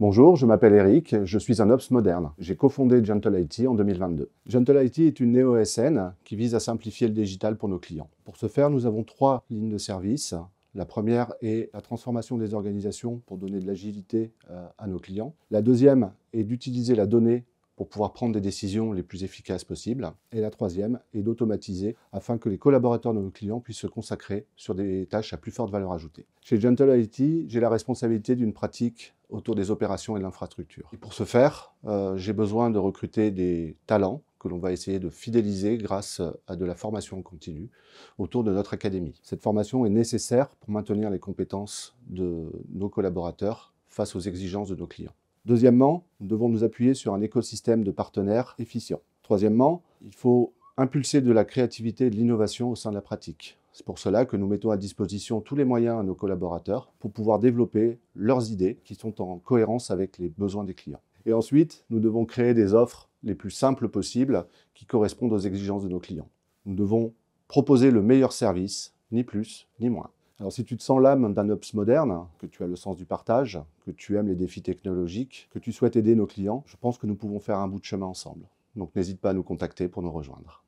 Bonjour, je m'appelle Eric, je suis un Ops moderne. J'ai cofondé Gentle IT en 2022. Gentle IT est une néo-SN qui vise à simplifier le digital pour nos clients. Pour ce faire, nous avons trois lignes de service. La première est la transformation des organisations pour donner de l'agilité euh, à nos clients. La deuxième est d'utiliser la donnée pour pouvoir prendre des décisions les plus efficaces possibles. Et la troisième est d'automatiser afin que les collaborateurs de nos clients puissent se consacrer sur des tâches à plus forte valeur ajoutée. Chez Gentle IT, j'ai la responsabilité d'une pratique autour des opérations et de l'infrastructure. Pour ce faire, euh, j'ai besoin de recruter des talents que l'on va essayer de fidéliser grâce à de la formation continue autour de notre académie. Cette formation est nécessaire pour maintenir les compétences de nos collaborateurs face aux exigences de nos clients. Deuxièmement, nous devons nous appuyer sur un écosystème de partenaires efficients. Troisièmement, il faut impulser de la créativité et de l'innovation au sein de la pratique. C'est pour cela que nous mettons à disposition tous les moyens à nos collaborateurs pour pouvoir développer leurs idées qui sont en cohérence avec les besoins des clients. Et ensuite, nous devons créer des offres les plus simples possibles qui correspondent aux exigences de nos clients. Nous devons proposer le meilleur service, ni plus ni moins. Alors si tu te sens l'âme d'un ops moderne, que tu as le sens du partage, que tu aimes les défis technologiques, que tu souhaites aider nos clients, je pense que nous pouvons faire un bout de chemin ensemble. Donc n'hésite pas à nous contacter pour nous rejoindre.